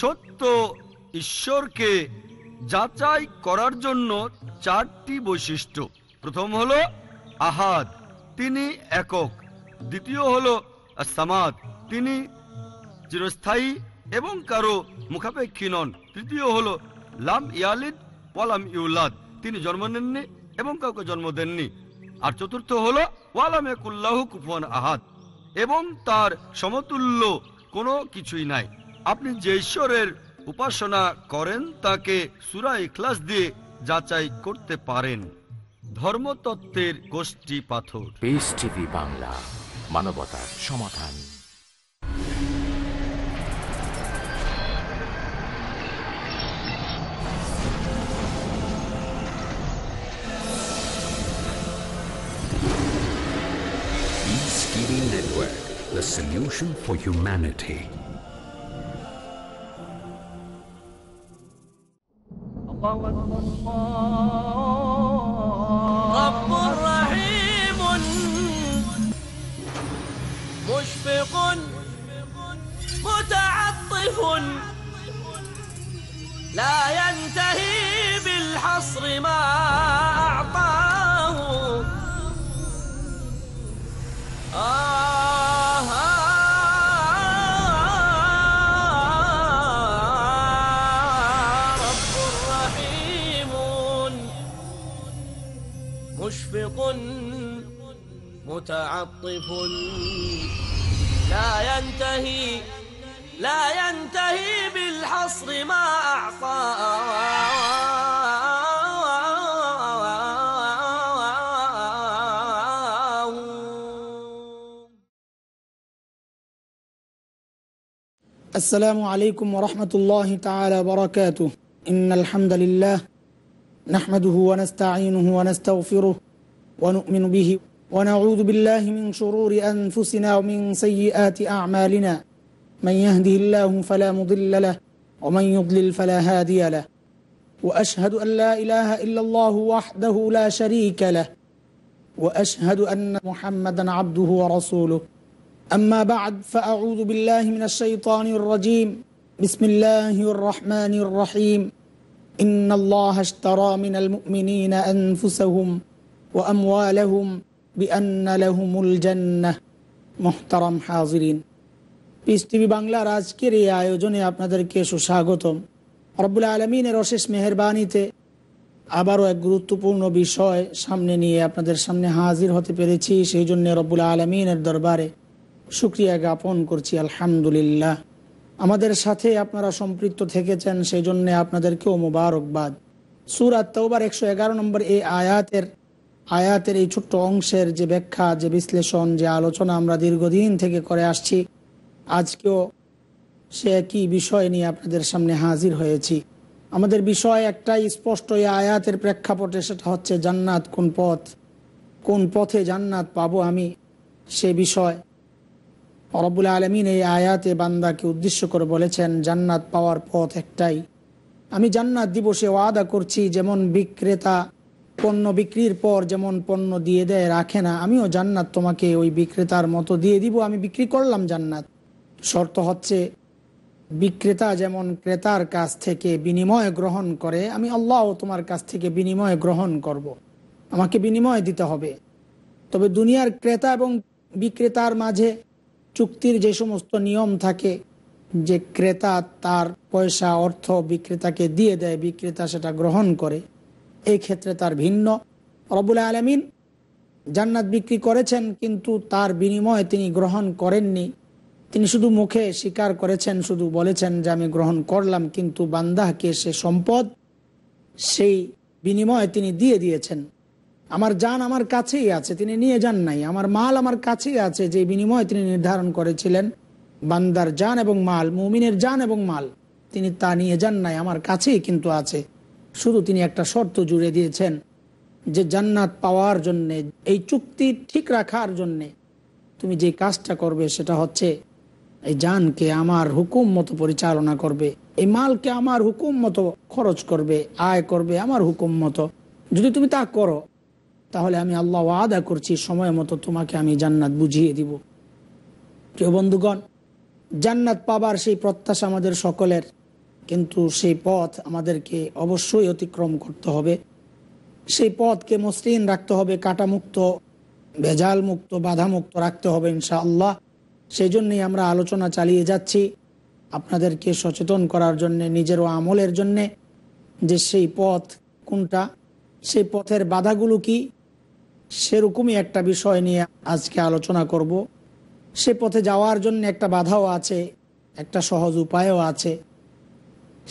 সত্য ঈশ্বরকে যাচাই করার জন্য চারটি বৈশিষ্ট্য প্রথম হল আহাদ তিনি একক দ্বিতীয় হল সামাদ তিনি চিরস্থায়ী এবং কারো মুখাপেক্ষী নন তৃতীয় হল লাম ইয়ালিদ ওয়ালাম ইউলাদ তিনি জন্ম নেননি এবং কাউকে জন্ম দেননি আর চতুর্থ হল ওয়ালাম কুল্লাহ কুফন আহাদ এবং তার সমতুল্য কোনো কিছুই নাই আপনি যে ঈশ্বরের উপাসনা করেন তাকে সুরা ইখলাস দিয়ে যাচাই করতে পারেন ধর্মতত্ত্বের গোষ্ঠী পাথর পিস টিভি বাংলা মানবতার সমাধান the solution for humanity. قوت الله متعطف لا ينتهي لا ينتهي بالحصر ما أعطى السلام عليكم ورحمة الله تعالى وبركاته إن الحمد لله نحمده ونستعينه ونستغفره ونؤمن به ونعوذ بالله من شرور أنفسنا ومن سيئات أعمالنا من يهده الله فلا مضل له ومن يضلل فلا هادي له وأشهد أن لا إله إلا الله وحده لا شريك له وأشهد أن محمدا عبده ورسوله أما بعد فأعوذ بالله من الشيطان الرجيم بسم الله الرحمن الرحيم إن الله اشترى من المؤمنين أنفسهم وأموالهم বিআনালাহুমুল জান্নাহ মোহতারাম হাজরিন পিস টিভি বাংলার আজকের এই আয়োজনে আপনাদেরকে সুস্বাগতম রব্বুল আলমিনের অশেষ মেহরবানিতে আবারও এক গুরুত্বপূর্ণ বিষয় সামনে নিয়ে আপনাদের সামনে হাজির হতে পেরেছি সেই জন্য রব্বুল আলমিনের দরবারে সুক্রিয়া জ্ঞাপন করছি আলহামদুলিল্লাহ আমাদের সাথে আপনারা সম্পৃক্ত থেকেছেন সেই জন্যে আপনাদেরকেও মুবারকবাদ সুরাত তৌবার একশো এগারো নম্বর এই আয়াতের আয়াতের এই ছোট্ট অংশের যে ব্যাখ্যা যে বিশ্লেষণ যে আলোচনা আমরা দীর্ঘদিন থেকে করে আসছি আজকেও সে একই বিষয় নিয়ে আপনাদের সামনে হাজির হয়েছি আমাদের বিষয় একটাই স্পষ্ট এই আয়াতের প্রেক্ষাপটে সেটা হচ্ছে জান্নাত কোন পথ কোন পথে জান্নাত পাবো আমি সে বিষয় অরবুল আলমিন এই আয়াতে বান্দাকে উদ্দেশ্য করে বলেছেন জান্নাত পাওয়ার পথ একটাই আমি জান্নাত দিবসে ওয়াদা করছি যেমন বিক্রেতা পণ্য বিক্রির পর যেমন পণ্য দিয়ে দেয় রাখে না আমিও জান্নাত তোমাকে ওই বিক্রেতার মতো দিয়ে দিব আমি বিক্রি করলাম জান্নাত শর্ত হচ্ছে বিক্রেতা যেমন ক্রেতার কাছ থেকে বিনিময় গ্রহণ করে আমি আল্লাহ তোমার কাছ থেকে বিনিময় গ্রহণ করব। আমাকে বিনিময় দিতে হবে তবে দুনিয়ার ক্রেতা এবং বিক্রেতার মাঝে চুক্তির যে সমস্ত নিয়ম থাকে যে ক্রেতা তার পয়সা অর্থ বিক্রেতাকে দিয়ে দেয় বিক্রেতা সেটা গ্রহণ করে এই ক্ষেত্রে তার ভিন্ন রবুল আলমিন জান্নাত বিক্রি করেছেন কিন্তু তার বিনিময়ে তিনি গ্রহণ করেননি তিনি শুধু মুখে স্বীকার করেছেন শুধু বলেছেন যে আমি গ্রহণ করলাম কিন্তু বান্দাহকে সে সম্পদ সেই বিনিময়ে তিনি দিয়ে দিয়েছেন আমার যান আমার কাছেই আছে তিনি নিয়ে যান নাই আমার মাল আমার কাছেই আছে যে বিনিময়ে তিনি নির্ধারণ করেছিলেন বান্দার যান এবং মাল মুমিনের যান এবং মাল তিনি তা নিয়ে যান নাই আমার কাছেই কিন্তু আছে শুধু তিনি একটা শর্ত জুড়ে দিয়েছেন যে জান্নাত পাওয়ার জন্যে এই চুক্তি ঠিক রাখার জন্যে তুমি যে কাজটা করবে সেটা হচ্ছে এই জানকে আমার হুকুম মতো পরিচালনা করবে এই মালকে আমার হুকুম মতো খরচ করবে আয় করবে আমার হুকুম মতো যদি তুমি তা করো তাহলে আমি আল্লাহ আদা করছি সময় মতো তোমাকে আমি জান্নাত বুঝিয়ে দিব প্রিয় বন্ধুগণ জান্নাত পাবার সেই প্রত্যাশা আমাদের সকলের কিন্তু সেই পথ আমাদেরকে অবশ্যই অতিক্রম করতে হবে সেই পথকে মসৃণ রাখতে হবে কাটামুক্ত ভেজাল মুক্ত বাধামুক্ত রাখতে হবে ইনশা আল্লাহ সেই জন্যেই আমরা আলোচনা চালিয়ে যাচ্ছি আপনাদেরকে সচেতন করার জন্যে নিজের ও আমলের জন্যে যে সেই পথ কোনটা সেই পথের বাধাগুলো কি সেরকমই একটা বিষয় নিয়ে আজকে আলোচনা করব সে পথে যাওয়ার জন্য একটা বাধাও আছে একটা সহজ উপায়ও আছে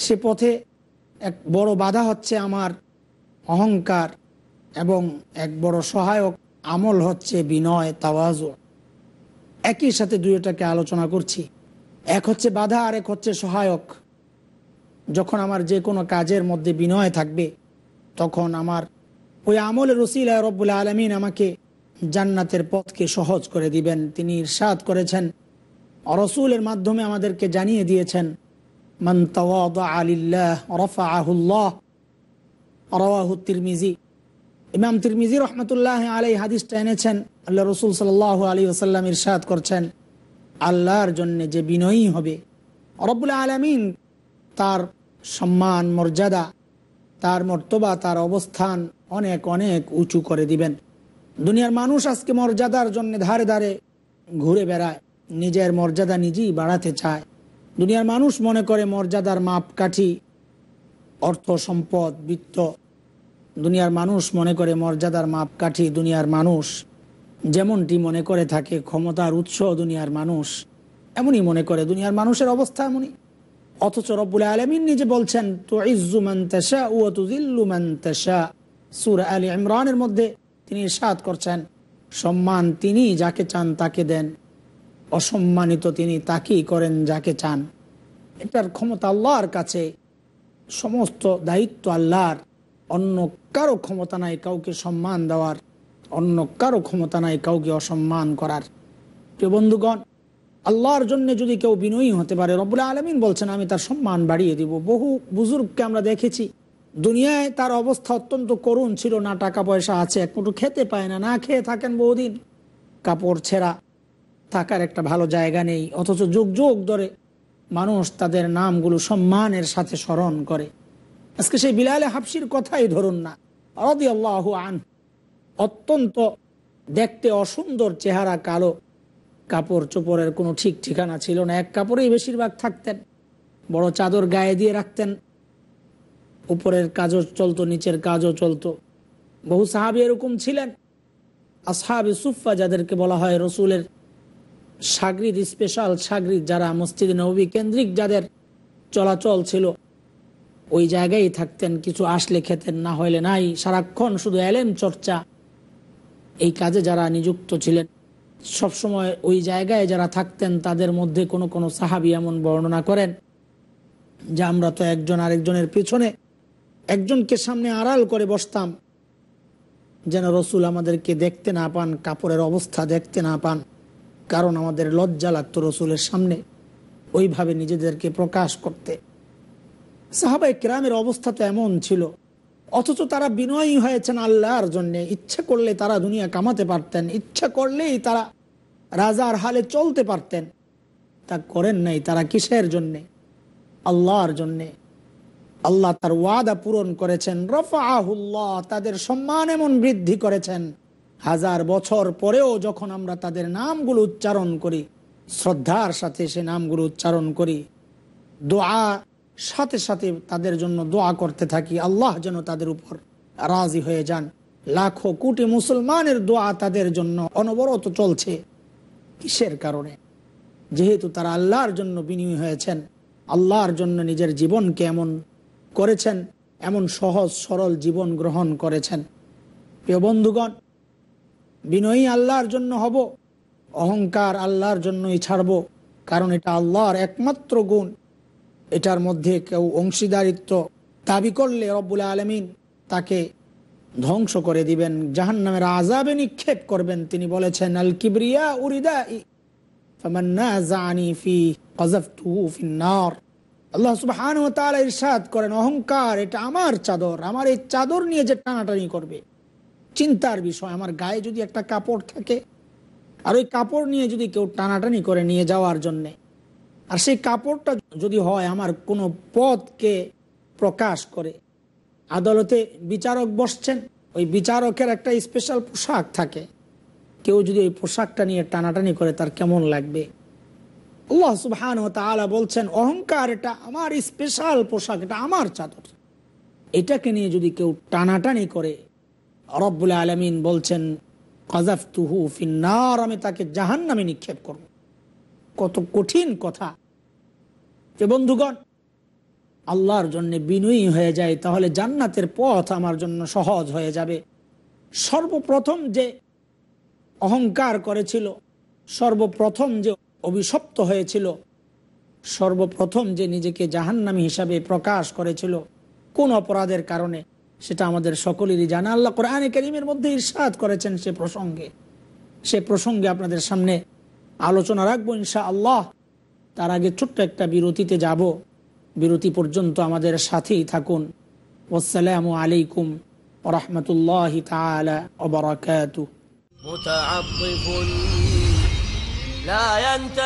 সে পথে এক বড় বাধা হচ্ছে আমার অহংকার এবং এক বড় সহায়ক আমল হচ্ছে বিনয় তাওয়াজ একই সাথে দুইটাকে আলোচনা করছি এক হচ্ছে বাধা আর এক হচ্ছে সহায়ক যখন আমার যে কোনো কাজের মধ্যে বিনয় থাকবে তখন আমার ওই আমলের রসিল রব্বুল আলমিন আমাকে জান্নাতের পথকে সহজ করে দিবেন তিনি ইরশাদ করেছেন রসুলের মাধ্যমে আমাদেরকে জানিয়ে দিয়েছেন من تواضع لله رفعه الله رواه الترمذي ইমাম তিরমিজি রহমতুল্লাহ আলাই হাদিসটা এনেছেন আল্লাহ রসুল সাল্লাহ আলী আসাল্লাম ইরশাদ করছেন আল্লাহর জন্য যে বিনয়ী হবে রব্বুল্লা আলমিন তার সম্মান মর্যাদা তার মর্তবা তার অবস্থান অনেক অনেক উঁচু করে দিবেন দুনিয়ার মানুষ আজকে মর্যাদার জন্য ধারে ধারে ঘুরে বেড়ায় নিজের মর্যাদা নিজেই বাড়াতে চায় দুনিয়ার মানুষ মনে করে মর্যাদার মাপকাঠি অর্থ সম্পদ বৃত্ত দুনিয়ার মানুষ মনে করে মর্যাদার মাপকাঠি দুনিয়ার মানুষ যেমনটি মনে করে থাকে ক্ষমতার উৎস দুনিয়ার মানুষ এমনই মনে করে দুনিয়ার মানুষের অবস্থা এমনই অথচ রব্বুল আলমিন নিজে বলছেন তো ইজ্জুমান্তাশা ও সুর আলী ইমরানের মধ্যে তিনি সাত করছেন সম্মান তিনি যাকে চান তাকে দেন অসম্মানিত তিনি তাকেই করেন যাকে চান এটার ক্ষমতা আল্লাহর কাছে সমস্ত দায়িত্ব আল্লাহর অন্য কারো ক্ষমতা নাই কাউকে সম্মান দেওয়ার অন্য কারো ক্ষমতা নাই কাউকে অসম্মান করার প্রিয় বন্ধুগণ আল্লাহর জন্য যদি কেউ বিনয়ী হতে পারে রব আলমিন বলছেন আমি তার সম্মান বাড়িয়ে দিব বহু বুজুর্গকে আমরা দেখেছি দুনিয়ায় তার অবস্থা অত্যন্ত করুণ ছিল না টাকা পয়সা আছে এক খেতে পায় না না খেয়ে থাকেন বহুদিন কাপড় ছেঁড়া থাকার একটা ভালো জায়গা নেই অথচ যুগ যুগ ধরে মানুষ তাদের নামগুলো সম্মানের সাথে স্মরণ করে আজকে সেই বিলালে হাফসির কথাই ধরুন না আল্লাহ আন অত্যন্ত দেখতে অসুন্দর চেহারা কালো কাপড় চোপড়ের কোনো ঠিক ঠিকানা ছিল না এক কাপড়েই বেশিরভাগ থাকতেন বড় চাদর গায়ে দিয়ে রাখতেন উপরের কাজও চলতো নিচের কাজও চলতো বহু সাহাবি এরকম ছিলেন আসহাবি সুফা যাদেরকে বলা হয় রসুলের সাগরিদ স্পেশাল সাগরিদ যারা মসজিদ নবী কেন্দ্রিক যাদের চলাচল ছিল ওই জায়গায় থাকতেন কিছু আসলে খেতেন না হইলে নাই সারাক্ষণ শুধু এলেম চর্চা এই কাজে যারা নিযুক্ত ছিলেন সব সময় ওই জায়গায় যারা থাকতেন তাদের মধ্যে কোনো কোনো সাহাবি এমন বর্ণনা করেন যে আমরা তো একজন আরেকজনের পিছনে একজনকে সামনে আড়াল করে বসতাম যেন রসুল আমাদেরকে দেখতে না পান কাপড়ের অবস্থা দেখতে না পান কারণ আমাদের লজ্জা লাগতো রসুলের সামনে ওইভাবে নিজেদেরকে প্রকাশ করতে সাহাবাই ক্রামের অবস্থা তো এমন ছিল অথচ তারা বিনয়ী হয়েছেন আল্লাহর জন্যে ইচ্ছে করলে তারা দুনিয়া কামাতে পারতেন ইচ্ছা করলেই তারা রাজার হালে চলতে পারতেন তা করেন নাই তারা কিসের জন্যে আল্লাহর জন্যে আল্লাহ তার ওয়াদা পূরণ করেছেন রফা তাদের সম্মান এমন বৃদ্ধি করেছেন হাজার বছর পরেও যখন আমরা তাদের নামগুলো উচ্চারণ করি শ্রদ্ধার সাথে সে নামগুলো উচ্চারণ করি দোয়া সাথে সাথে তাদের জন্য দোয়া করতে থাকি আল্লাহ যেন তাদের উপর রাজি হয়ে যান লাখো কোটি মুসলমানের দোয়া তাদের জন্য অনবরত চলছে কিসের কারণে যেহেতু তারা আল্লাহর জন্য বিনিময় হয়েছেন আল্লাহর জন্য নিজের জীবনকে এমন করেছেন এমন সহজ সরল জীবন গ্রহণ করেছেন প্রিয় বন্ধুগণ বিনয়ী আল্লাহর জন্য হব অহংকার আল্লাহর জন্যই ছাড়ব কারণ এটা আল্লাহর একমাত্র গুণ এটার মধ্যে কেউ অংশীদারিত্ব দাবি করলে রব্বুল আলমিন তাকে ধ্বংস করে দিবেন জাহান নামের আজাবে নিক্ষেপ করবেন তিনি বলেছেন আল কিবরিয়া উরিদা আল্লাহ করেন অহংকার এটা আমার চাদর আমার এই চাদর নিয়ে যে টানাটানি করবে চিন্তার বিষয় আমার গায়ে যদি একটা কাপড় থাকে আর ওই কাপড় নিয়ে যদি কেউ টানাটানি করে নিয়ে যাওয়ার জন্যে আর সেই কাপড়টা যদি হয় আমার কোনো পথকে প্রকাশ করে আদালতে বিচারক বসছেন ওই বিচারকের একটা স্পেশাল পোশাক থাকে কেউ যদি ওই পোশাকটা নিয়ে টানাটানি করে তার কেমন লাগবে বলছেন অহংকার এটা আমার স্পেশাল পোশাক এটা আমার চাদর এটাকে নিয়ে যদি কেউ টানাটানি করে রব্বুল আলমিন বলছেন কজাফ তুহু ফিন্নার আমি তাকে জাহান নামে নিক্ষেপ করব কত কঠিন কথা যে বন্ধুগণ আল্লাহর জন্য বিনয়ী হয়ে যায় তাহলে জান্নাতের পথ আমার জন্য সহজ হয়ে যাবে সর্বপ্রথম যে অহংকার করেছিল সর্বপ্রথম যে অভিশপ্ত হয়েছিল সর্বপ্রথম যে নিজেকে জাহান্নামী হিসাবে প্রকাশ করেছিল কোন অপরাধের কারণে সেটা আমাদের সকলেরই জানা আল্লাহ কোরআনে করিমের মধ্যে ইরশাদ করেছেন সে প্রসঙ্গে সে প্রসঙ্গে আপনাদের সামনে আলোচনা রাখবো ইনশা আল্লাহ তার আগে ছোট্ট একটা বিরতিতে যাব বিরতি পর্যন্ত আমাদের সাথেই থাকুন আসসালামু আলাইকুম রহমতুল্লাহ তালাকাত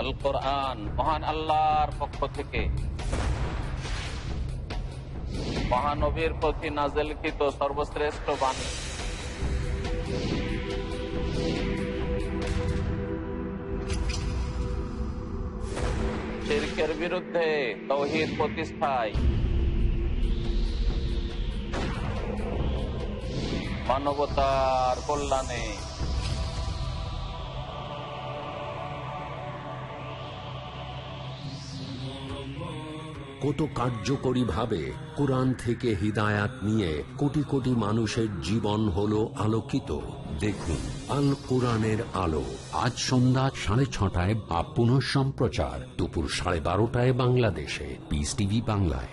আল কোরআন মহান আল্লাহর পক্ষ থেকে মহানবীর প্রতি নাজেলকৃত সর্বশ্রেষ্ঠ বাণী প্রতিষ্ঠায় মানবতার কল্যাণে কত কার্যকরীভাবে কোরআন থেকে হৃদায়াত নিয়ে কোটি কোটি মানুষের জীবন হল আলোকিত দেখুন আল কোরআনের আলো আজ সন্ধ্যা সাড়ে ছটায় বা পুনঃ সম্প্রচার দুপুর সাড়ে বারোটায় বাংলাদেশে পিস টিভি বাংলায়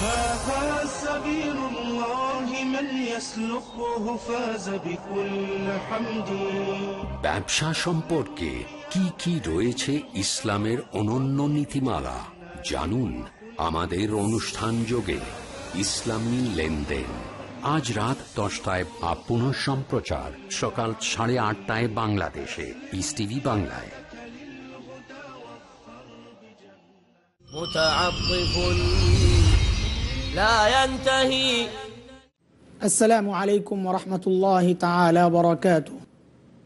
هذا سبيل الله من يسلكه فاز بكل حمد ব্যবসা সম্পর্কে কি কি রয়েছে ইসলামের অনন্য নীতিমালা জানুন আমাদের অনুষ্ঠান যোগে ইসলামী লেনদেন আজ রাত দশটায় বা সম্প্রচার সকাল সাড়ে আটটায় বাংলাদেশে ইস টিভি বাংলায় متعطف আলাইকুম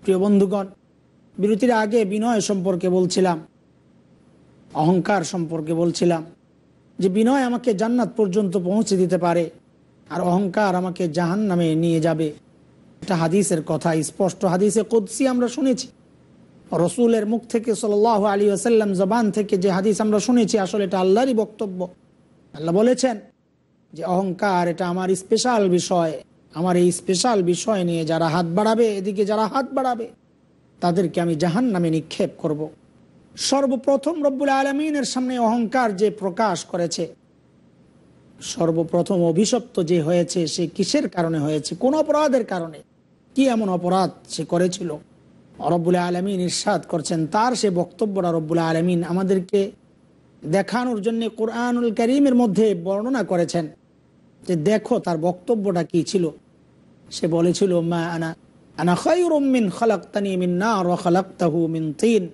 প্রিয় বন্ধুগণ বিরতির আগে বিনয় সম্পর্কে বলছিলাম অহংকার সম্পর্কে বলছিলাম যে বিনয় আমাকে জান্নাত পর্যন্ত পৌঁছে দিতে পারে আর অহংকার আমাকে জাহান নামে নিয়ে যাবে এটা হাদিসের কথা স্পষ্ট হাদিসে কুদ্সি আমরা শুনেছি রসুলের মুখ থেকে সাল আলী আসাল্লাম জবান থেকে যে হাদিস আমরা শুনেছি আসলে এটা আল্লাহরই বক্তব্য আল্লাহ বলেছেন যে অহংকার এটা আমার স্পেশাল বিষয় আমার এই স্পেশাল বিষয় নিয়ে যারা হাত বাড়াবে এদিকে যারা হাত বাড়াবে তাদেরকে আমি জাহান নামে নিক্ষেপ করব। সর্বপ্রথম রব্বুল আলমিনের সামনে অহংকার যে প্রকাশ করেছে সর্বপ্রথম অভিশপ্ত যে হয়েছে সে কিসের কারণে হয়েছে কোন অপরাধের কারণে কি এমন অপরাধ সে করেছিল রব্বুল আলমিন ইরশাদ করছেন তার সে বক্তব্যটা রব্বুল আলমিন আমাদেরকে দেখানোর জন্য কোরআনুল করিমের মধ্যে বর্ণনা করেছেন যে দেখো তার বক্তব্যটা কি ছিল সে বলেছিল মা আনা আনা খৈরমিন খালাক্তানি মিন না রখালাক্তাহু মিন তিন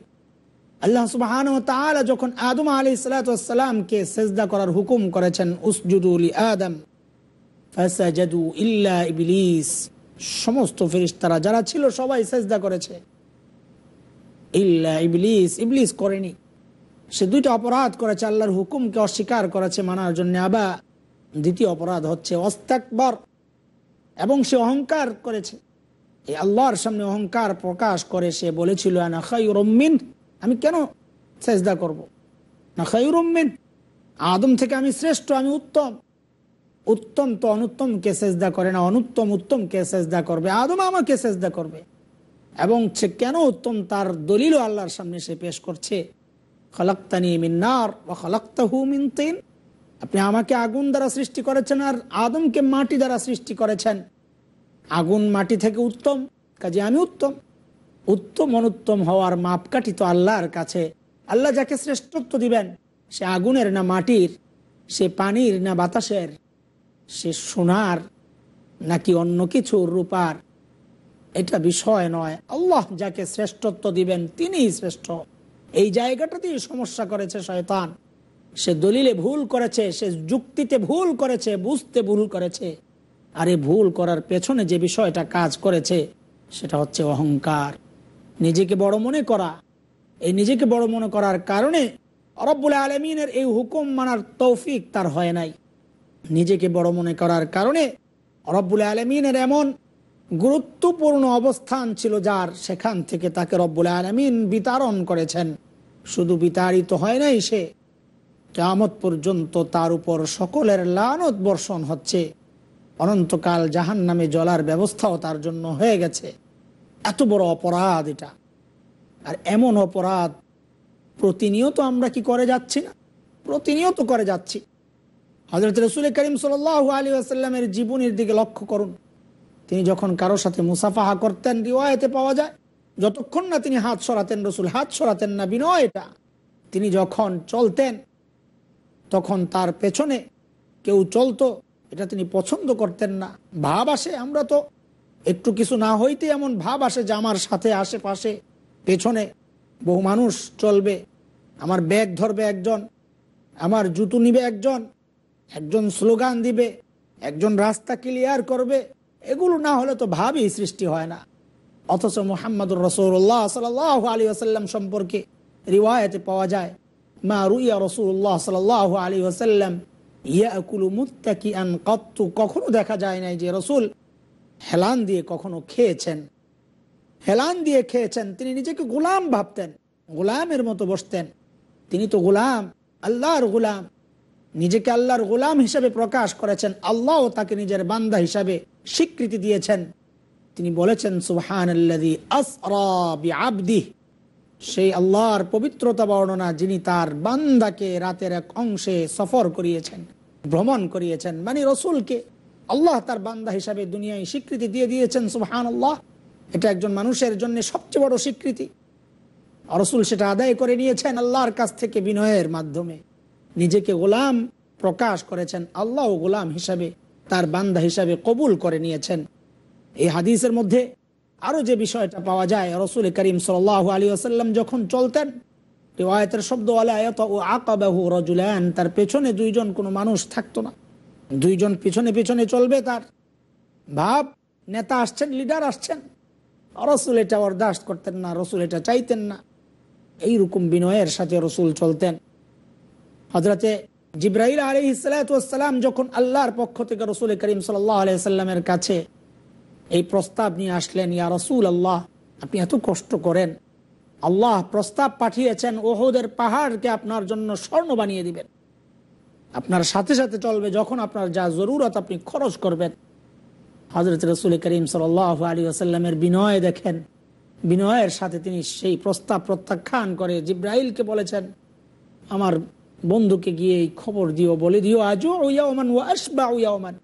আল্লাহ সুবাহান তালা যখন আদম আলি সালাতামকে সেজদা করার হুকুম করেছেন উসজুদুলি আদম ফাসাজাদু ইল্লা ইবলিস সমস্ত ফেরিস্তারা যারা ছিল সবাই সেজদা করেছে ইল্লা ইবলিস ইবলিস করেনি সে দুইটা অপরাধ করেছে আল্লাহর হুকুমকে অস্বীকার করেছে মানার জন্য আবা দ্বিতীয় অপরাধ হচ্ছে অস্তাকবর এবং সে অহংকার করেছে এই আল্লাহর সামনে অহংকার প্রকাশ করে সে বলেছিল আমি কেন সেজদা করবো রম্মিন আদম থেকে আমি শ্রেষ্ঠ আমি উত্তম উত্তম তো অনুত্তমকে সেজদা করে না অনুত্তম উত্তমকে সেজদা করবে আদম আমাকে সেজদা করবে এবং সে কেন উত্তম তার দলিল আল্লাহর সামনে সে পেশ করছে খলাক্তানি মিন্নার বা খলাক্তাহু মিন তিন আপনি আমাকে আগুন দ্বারা সৃষ্টি করেছেন আর আদমকে মাটি দ্বারা সৃষ্টি করেছেন আগুন মাটি থেকে উত্তম কাজে আমি উত্তম উত্তম অনুত্তম হওয়ার মাপকাঠি তো আল্লাহর কাছে আল্লাহ যাকে শ্রেষ্ঠত্ব দিবেন সে আগুনের না মাটির সে পানির না বাতাসের সে সোনার নাকি অন্য কিছু রূপার এটা বিষয় নয় আল্লাহ যাকে শ্রেষ্ঠত্ব দিবেন তিনিই শ্রেষ্ঠ এই জায়গাটাতেই সমস্যা করেছে শয়তান সে দলিলে ভুল করেছে সে যুক্তিতে ভুল করেছে বুঝতে ভুল করেছে আর এই ভুল করার পেছনে যে বিষয়টা কাজ করেছে সেটা হচ্ছে অহংকার নিজেকে বড় মনে করা এই নিজেকে বড় মনে করার কারণে রব্বুল আলমিনের এই হুকুম মানার তৌফিক তার হয় নাই নিজেকে বড় মনে করার কারণে রব্বুল আলমিনের এমন গুরুত্বপূর্ণ অবস্থান ছিল যার সেখান থেকে তাকে রব্বুল আলমিন বিতারণ করেছেন শুধু বিতাড়িত হয় নাই সে কেয়ামত পর্যন্ত তার উপর সকলের লানত বর্ষণ হচ্ছে অনন্তকাল জাহান নামে জলার ব্যবস্থাও তার জন্য হয়ে গেছে এত বড় অপরাধ এটা আর এমন অপরাধ প্রতিনিয়ত আমরা কি করে যাচ্ছি না প্রতিনিয়ত করে যাচ্ছি হজরত রসুল করিম সাল আলী আসাল্লামের জীবনের দিকে লক্ষ্য করুন তিনি যখন কারোর সাথে মুসাফাহা করতেন রিওয়ায়তে পাওয়া যায় যতক্ষণ না তিনি হাত সরাতেন রসুল হাত সরাতেন না বিনয় এটা তিনি যখন চলতেন তখন তার পেছনে কেউ চলতো এটা তিনি পছন্দ করতেন না ভাব আসে আমরা তো একটু কিছু না হইতে এমন ভাব আসে যে আমার সাথে আশেপাশে পেছনে বহু মানুষ চলবে আমার ব্যাগ ধরবে একজন আমার জুতো নিবে একজন একজন স্লোগান দিবে একজন রাস্তা ক্লিয়ার করবে এগুলো না হলে তো ভাবই সৃষ্টি হয় না অথচ মোহাম্মদুর রসৌল্লাহ সাল আলী আসাল্লাম সম্পর্কে রিওয়ায়তে পাওয়া যায় আলী ইয়াকুলু কখনো দেখা যায় নাই যে রসুল হেলান দিয়ে কখনো খেয়েছেন হেলান দিয়ে খেয়েছেন তিনি নিজেকে গোলাম ভাবতেন গোলামের মতো বসতেন তিনি তো গোলাম আল্লাহর গোলাম নিজেকে আল্লাহর গোলাম হিসাবে প্রকাশ করেছেন আল্লাহ তাকে নিজের বান্দা হিসাবে স্বীকৃতি দিয়েছেন তিনি বলেছেন সুহান সেই আল্লাহর পবিত্রতা বর্ণনা যিনি তার বান্দাকে রাতের এক অংশে সফর করিয়েছেন ভ্রমণ করিয়েছেন মানে রসুলকে আল্লাহ তার বান্দা হিসাবে দুনিয়ায় স্বীকৃতি দিয়ে দিয়েছেন সুহান আল্লাহ এটা একজন মানুষের জন্য সবচেয়ে বড় স্বীকৃতি রসুল সেটা আদায় করে নিয়েছেন আল্লাহর কাছ থেকে বিনয়ের মাধ্যমে নিজেকে গোলাম প্রকাশ করেছেন আল্লাহ গোলাম হিসাবে তার বান্দা হিসাবে কবুল করে নিয়েছেন এই হাদিসের মধ্যে আরও যে বিষয়টা পাওয়া যায় রসুল করিম সাল আলী আসাল্লাম যখন চলতেন রেওয়ায়তের শব্দ আলায়ত ও আকাবাহু রজুলান তার পেছনে দুইজন কোনো মানুষ থাকতো না দুইজন পিছনে পিছনে চলবে তার ভাব নেতা আসছেন লিডার আসছেন রসুল এটা বরদাস্ত করতেন না রসুল এটা চাইতেন না এইরকম বিনয়ের সাথে রসুল চলতেন হজরতে জিব্রাহিল আলী ইসালাতাম যখন আল্লাহর পক্ষ থেকে রসুল করিম সাল্লাহ আলিয়া সাল্লামের কাছে এই প্রস্তাব নিয়ে আসলেন ইয়া রসুল আল্লাহ আপনি এত কষ্ট করেন আল্লাহ প্রস্তাব পাঠিয়েছেন ওহদের পাহাড়কে আপনার জন্য স্বর্ণ বানিয়ে দিবেন আপনার সাথে সাথে চলবে যখন আপনার যা জরুরত আপনি খরচ করবেন হজরত রসুল করিম সাল আলী আসাল্লামের বিনয় দেখেন বিনয়ের সাথে তিনি সেই প্রস্তাব প্রত্যাখ্যান করে জিব্রাহলকে বলেছেন আমার বন্ধুকে গিয়ে এই খবর দিও বলে দিও আজও ওয়া ওমান ও আসবা ওয়া ওমান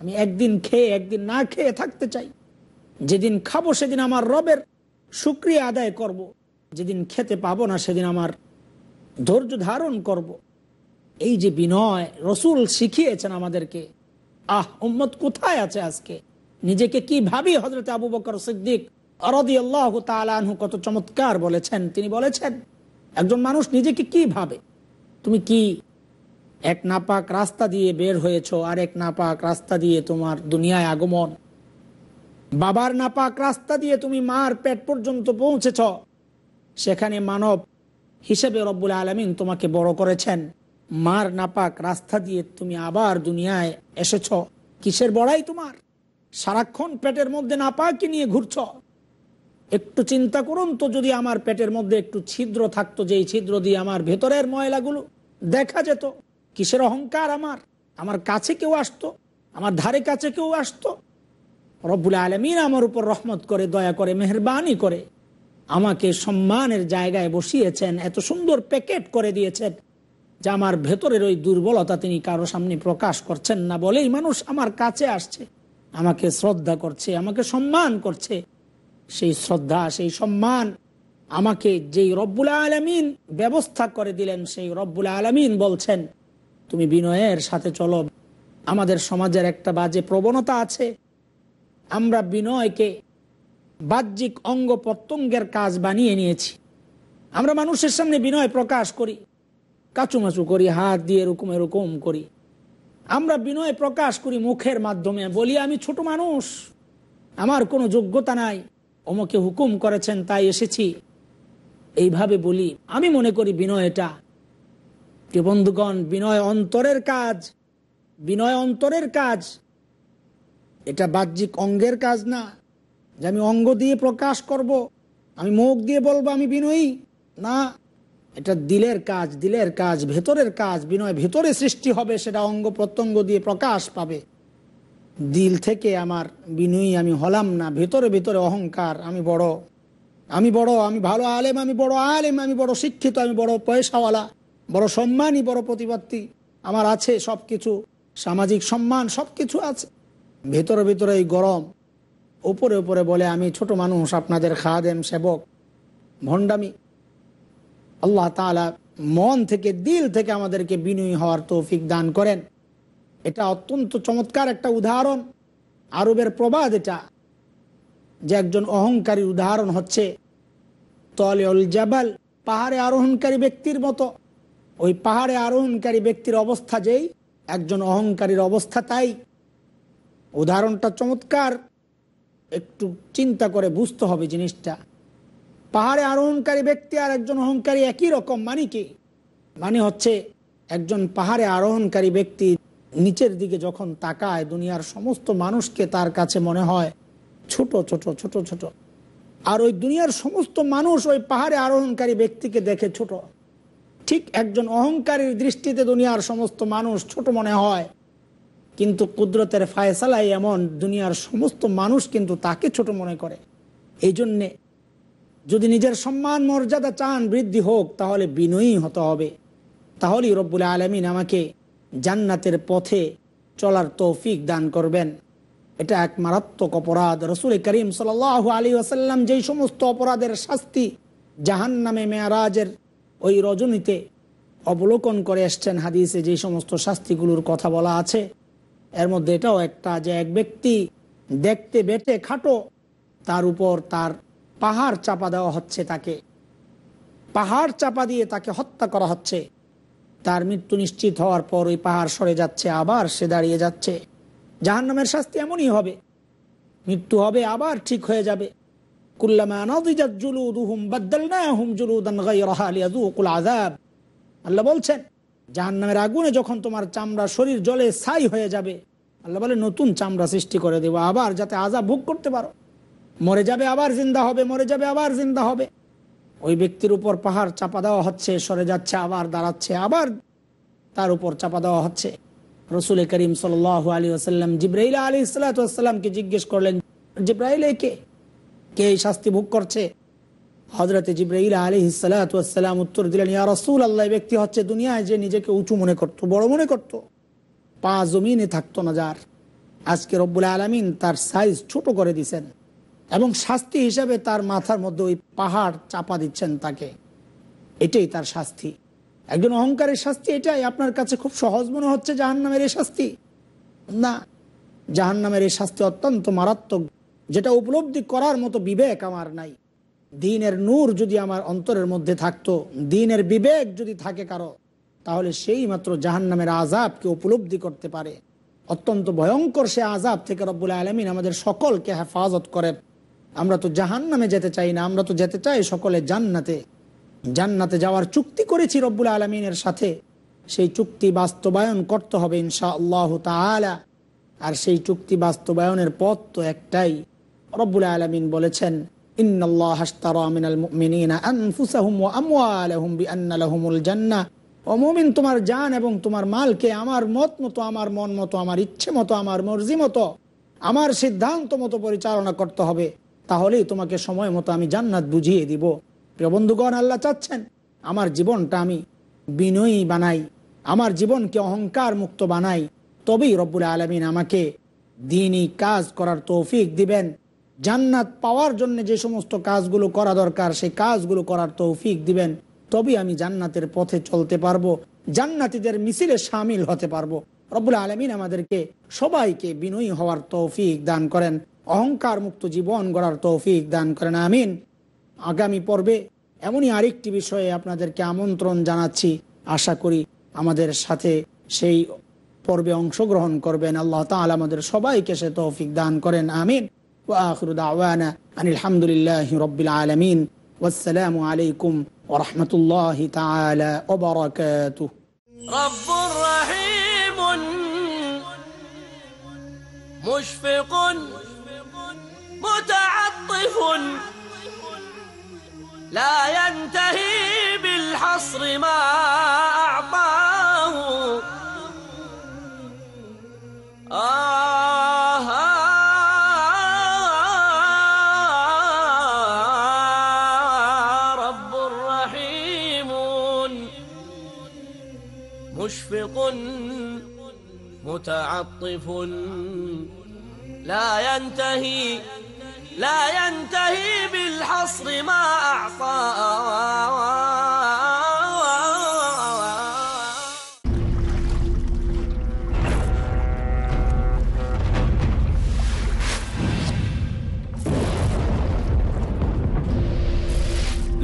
আমি একদিন খেয়ে একদিন না খেয়ে থাকতে চাই যেদিন খাবো সেদিন আমার রবের সুক্রিয়া আদায় করব। যেদিন খেতে পাবো না সেদিন আমার ধৈর্য ধারণ করব। এই যে বিনয় রসুল শিখিয়েছেন আমাদেরকে আহ উম্মত কোথায় আছে আজকে নিজেকে কি ভাবি হজরত আবু বকর সিদ্দিক কত চমৎকার বলেছেন তিনি বলেছেন একজন মানুষ নিজেকে কি ভাবে তুমি কি এক নাপাক রাস্তা দিয়ে বের হয়েছ আর এক নাপাক রাস্তা দিয়ে তোমার দুনিয়ায় আগমন বাবার নাপাক রাস্তা দিয়ে তুমি মার পেট পর্যন্ত পৌঁছেছ সেখানে মানব হিসেবে রব্বুল আলমিন তোমাকে বড় করেছেন মার নাপাক রাস্তা দিয়ে তুমি আবার দুনিয়ায় এসেছ কিসের বড়াই তোমার সারাক্ষণ পেটের মধ্যে নাপাককে নিয়ে ঘুরছ একটু চিন্তা করুন তো যদি আমার পেটের মধ্যে একটু ছিদ্র থাকতো যেই ছিদ্র দিয়ে আমার ভেতরের ময়লাগুলো দেখা যেত কিসের অহংকার আমার আমার কাছে কেউ আসতো আমার ধারে কাছে কেউ আসতো রব্বুল আলমিন আমার উপর রহমত করে দয়া করে মেহরবানি করে আমাকে সম্মানের জায়গায় বসিয়েছেন এত সুন্দর প্যাকেট করে দিয়েছেন যা আমার ভেতরের ওই দুর্বলতা তিনি কারো সামনে প্রকাশ করছেন না বলেই মানুষ আমার কাছে আসছে আমাকে শ্রদ্ধা করছে আমাকে সম্মান করছে সেই শ্রদ্ধা সেই সম্মান আমাকে যেই রব্বুল আলমিন ব্যবস্থা করে দিলেন সেই রব্বুল আলমিন বলছেন তুমি বিনয়ের সাথে চলো আমাদের সমাজের একটা বাজে প্রবণতা আছে আমরা বিনয়কে বাহ্যিক অঙ্গ প্রত্যঙ্গের কাজ বানিয়ে নিয়েছি আমরা মানুষের সামনে বিনয় প্রকাশ করি কাচুমাচু করি হাত দিয়ে এরকম এরকম করি আমরা বিনয় প্রকাশ করি মুখের মাধ্যমে বলি আমি ছোট মানুষ আমার কোনো যোগ্যতা নাই অমকে হুকুম করেছেন তাই এসেছি এইভাবে বলি আমি মনে করি বিনয় এটা প্রিয় বন্ধুগণ বিনয় অন্তরের কাজ বিনয় অন্তরের কাজ এটা বাহ্যিক অঙ্গের কাজ না যে আমি অঙ্গ দিয়ে প্রকাশ করব। আমি মুখ দিয়ে বলবো আমি বিনয়ী না এটা দিলের কাজ দিলের কাজ ভেতরের কাজ বিনয় ভেতরে সৃষ্টি হবে সেটা অঙ্গ প্রত্যঙ্গ দিয়ে প্রকাশ পাবে দিল থেকে আমার বিনয়ী আমি হলাম না ভেতরে ভেতরে অহংকার আমি বড় আমি বড় আমি ভালো আলেম আমি বড় আলেম আমি বড় শিক্ষিত আমি বড় পয়সাওয়ালা বড় সম্মানই বড় প্রতিপত্তি আমার আছে সব কিছু সামাজিক সম্মান সব কিছু আছে ভেতরে ভেতরে এই গরম ওপরে ওপরে বলে আমি ছোট মানুষ আপনাদের খাদেম সেবক ভণ্ডামি আল্লাহ তালা মন থেকে দিল থেকে আমাদেরকে বিনয়ী হওয়ার তৌফিক দান করেন এটা অত্যন্ত চমৎকার একটা উদাহরণ আরবের প্রবাদ এটা যে একজন অহংকারী উদাহরণ হচ্ছে তলে অল জাবাল পাহাড়ে আরোহণকারী ব্যক্তির মতো ওই পাহাড়ে আরোহণকারী ব্যক্তির অবস্থা যেই একজন অহংকারীর অবস্থা তাই উদাহরণটা চমৎকার একটু চিন্তা করে বুঝতে হবে জিনিসটা পাহাড়ে আরোহণকারী ব্যক্তি আর একজন অহংকারী একই রকম মানে কি মানে হচ্ছে একজন পাহাড়ে আরোহণকারী ব্যক্তি নিচের দিকে যখন তাকায় দুনিয়ার সমস্ত মানুষকে তার কাছে মনে হয় ছোট ছোট ছোট ছোট আর ওই দুনিয়ার সমস্ত মানুষ ওই পাহাড়ে আরোহণকারী ব্যক্তিকে দেখে ছোট ঠিক একজন অহংকারীর দৃষ্টিতে দুনিয়ার সমস্ত মানুষ ছোট মনে হয় কিন্তু কুদরতের ফায়সালাই এমন দুনিয়ার সমস্ত মানুষ কিন্তু তাকে ছোট মনে করে এই জন্যে যদি নিজের সম্মান মর্যাদা চান বৃদ্ধি হোক তাহলে বিনয়ী হতে হবে তাহলেই রব্বুল আলমিন আমাকে জান্নাতের পথে চলার তৌফিক দান করবেন এটা এক মারাত্মক অপরাধ রসুল করিম সাল আলী আসাল্লাম যেই সমস্ত অপরাধের শাস্তি জাহান নামে মেয়ারাজের ওই রজনীতে অবলোকন করে এসছেন হাদিসে যে সমস্ত শাস্তিগুলোর কথা বলা আছে এর মধ্যে এটাও একটা যে এক ব্যক্তি দেখতে বেটে খাটো তার উপর তার পাহাড় চাপা দেওয়া হচ্ছে তাকে পাহাড় চাপা দিয়ে তাকে হত্যা করা হচ্ছে তার মৃত্যু নিশ্চিত হওয়ার পর ওই পাহাড় সরে যাচ্ছে আবার সে দাঁড়িয়ে যাচ্ছে জাহান্নামের শাস্তি এমনই হবে মৃত্যু হবে আবার ঠিক হয়ে যাবে কুল্লামা নদিজাত জুলুদুহুম বাদ্দালনাহুম জুলুদান গায়রাহা লিয়াযুকুল আযাব আল্লাহ বলছেন জাহান্নামের আগুনে যখন তোমার চামড়া শরীর জলে ছাই হয়ে যাবে আল্লাহ বলে নতুন চামড়া সৃষ্টি করে দেবো আবার যাতে আজাব ভোগ করতে পারো মরে যাবে আবার জিন্দা হবে মরে যাবে আবার জিন্দা হবে ওই ব্যক্তির উপর পাহাড় চাপা দেওয়া হচ্ছে সরে যাচ্ছে আবার দাঁড়াচ্ছে আবার তার উপর চাপা দেওয়া হচ্ছে রসুল করিম সাল আলী আসাল্লাম জিব্রাইল আলী ইসালাতামকে জিজ্ঞেস করলেন জিব্রাইল কে কে এই শাস্তি ভোগ করছে হজরতে জিব্রাইল আলী হিসালাতাম উত্তর দিলেন ইয়া রসুল আল্লাহ ব্যক্তি হচ্ছে দুনিয়ায় যে নিজেকে উঁচু মনে করত বড় মনে করত পা জমিনে থাকতো না যার আজকে রব্বুল আলমিন তার সাইজ ছোট করে দিছেন এবং শাস্তি হিসাবে তার মাথার মধ্যে ওই পাহাড় চাপা দিচ্ছেন তাকে এটাই তার শাস্তি একজন অহংকারের শাস্তি এটাই আপনার কাছে খুব সহজ মনে হচ্ছে জাহান্নামের এই শাস্তি না জাহান্নামের এই শাস্তি অত্যন্ত মারাত্মক যেটা উপলব্ধি করার মতো বিবেক আমার নাই দিনের নূর যদি আমার অন্তরের মধ্যে থাকতো দিনের বিবেক যদি থাকে কারো তাহলে সেই মাত্র জাহান নামের আজাবকে উপলব্ধি করতে পারে অত্যন্ত ভয়ঙ্কর সে আজাব থেকে রব্বুল আলমিন আমাদের সকলকে হেফাজত করে আমরা তো জাহান নামে যেতে চাই না আমরা তো যেতে চাই সকলে জান্নাতে জান্নাতে যাওয়ার চুক্তি করেছি রব্বুল আলমিনের সাথে সেই চুক্তি বাস্তবায়ন করতে হবে ইনশা আল্লাহ তালা আর সেই চুক্তি বাস্তবায়নের পথ তো একটাই রব্বুল আলমিন বলেছেন তোমার জান এবং তোমার মালকে আমার মত মতো আমার মন মতো আমার ইচ্ছে মতো আমার মর্জি মতো আমার সিদ্ধান্ত মতো পরিচালনা করতে হবে তাহলেই তোমাকে সময় মতো আমি জান্নাত বুঝিয়ে দিব প্রিয় বন্ধুগণ আল্লাহ চাচ্ছেন আমার জীবনটা আমি বিনয়ী বানাই আমার জীবনকে অহংকার মুক্ত বানাই তবেই রব্বুল আলমিন আমাকে দিনই কাজ করার তৌফিক দিবেন জান্নাত পাওয়ার জন্য যে সমস্ত কাজগুলো করা দরকার সেই কাজগুলো করার তৌফিক দিবেন তবে আমি জান্নাতের পথে চলতে পারবো জান্নাতিদের মিছিলে সামিল হতে পারবো রব্বুল আলমিন আমাদেরকে সবাইকে বিনয়ী হওয়ার তৌফিক দান করেন অহংকার মুক্ত জীবন গড়ার তৌফিক দান করেন আমিন আগামী পর্বে এমনই আরেকটি বিষয়ে আপনাদেরকে আমন্ত্রণ জানাচ্ছি আশা করি আমাদের সাথে সেই পর্বে অংশগ্রহণ করবেন আল্লাহ তালা আমাদের সবাইকে সে তৌফিক দান করেন আমিন وآخر دعوانا أن الحمد لله رب العالمين والسلام عليكم ورحمة الله تعالى وبركاته رب رحيم مشفق متعطف لا ينتهي بالحصر ما أعطاه آه متعطف لا ينتهي لا ينتهي بالحصر ما أعصى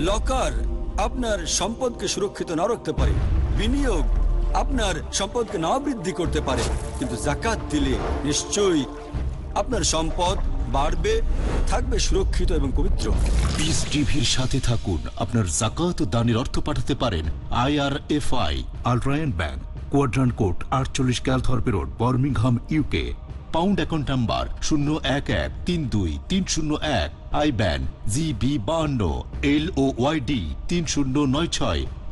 লকার আপনার সম্পদকে সুরক্ষিত না রাখতে পারে বিনিয়োগ আপনার সম্পদকে না বৃদ্ধি করতে পারে কিন্তু জাকাত দিলে নিশ্চয়ই আপনার সম্পদ বাড়বে থাকবে সুরক্ষিত এবং পবিত্র পিস টিভির সাথে থাকুন আপনার জাকাত দানের অর্থ পাঠাতে পারেন আইআরএফআই আলট্রায়ন ব্যাংক কোয়াড্রান কোড আটচল্লিশ Calthorpe road Birmingham UK pound account number শূন্য এক এক তিন দুই তিন শূন্য এক আই ব্যান জি বি বাহান্ন এল ও ওয়াইডি তিন শূন্য নয় ছয়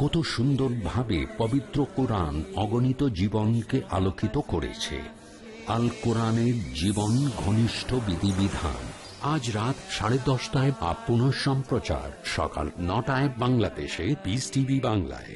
কত সুন্দরভাবে পবিত্র কোরআন অগণিত জীবনকে আলোকিত করেছে আল কোরআনের জীবন ঘনিষ্ঠ বিধিবিধান আজ রাত সাড়ে দশটায় বা পুনঃ সম্প্রচার সকাল নটায় বাংলাদেশে বিস টিভি বাংলায়